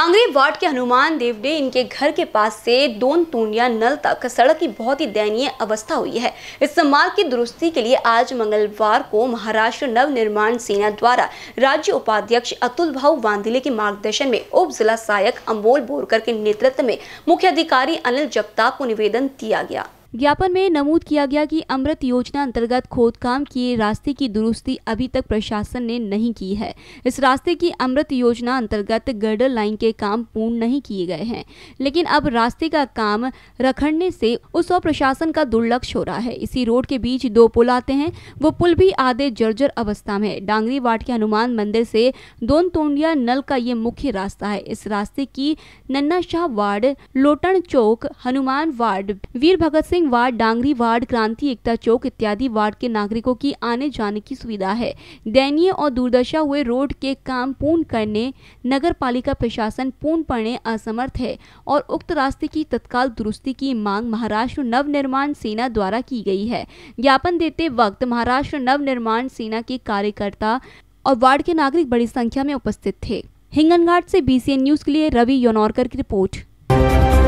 डांगरी ward के हनुमान देवडे इनके घर के पास से दोन तूनिया नल तक सड़क की बहुत ही दयनीय अवस्था हुई है इस मार्ग की दुरुस्ती के लिए आज मंगलवार को महाराष्ट्र नवनिर्माण सेना द्वारा राज्य उपाध्यक्ष अतुल भाऊ वांधिले के मार्गदर्शन में उप जिला सहायक अम्बोल बोरकर के नेतृत्व में मुख्य अधिकारी अनिल जगताप को निवेदन दिया गया ज्ञापन में नमूद किया गया कि अमृत योजना अंतर्गत खोद काम किए रास्ते की दुरुस्ती अभी तक प्रशासन ने नहीं की है इस रास्ते की अमृत योजना अंतर्गत गर्डर लाइन के काम पूर्ण नहीं किए गए हैं लेकिन अब रास्ते का काम रखड़ने से उस और प्रशासन का दुर्लक्ष हो रहा है इसी रोड के बीच दो पुल आते हैं वो पुल भी आधे जर्जर अवस्था में है डांगरी वाट के हनुमान मंदिर से दोन तोंडिया नल का ये मुख्य रास्ता है इस रास्ते की Nanna Shah ward Lotan Chowk Hanuman ward Veer Bhagat Singh Singh ward Dangri ward Kranti Ekta चौक इत्यादि वार्ड के नागरिकों की आने जाने की सुविधा है दयनीय और दुर्दशा हुए रोड के काम पूर्ण करने नगर पालिका प्रशासन पूर्ण पड़ने असमर्थ है और उक्त रास्ते की तत्काल दुरुस्ती की मांग महाराष्ट्र नव निर्माण सेना द्वारा की गई है ज्ञापन देते वक्त महाराष्ट्र नव निर्माण सेना के कार्यकर्ता और वार्ड के नागरिक बड़ी संख्या में उपस्थित थे हिंगनघाट से बीसीएन न्यूज के लिए रवि योनौरकर की रिपोर्ट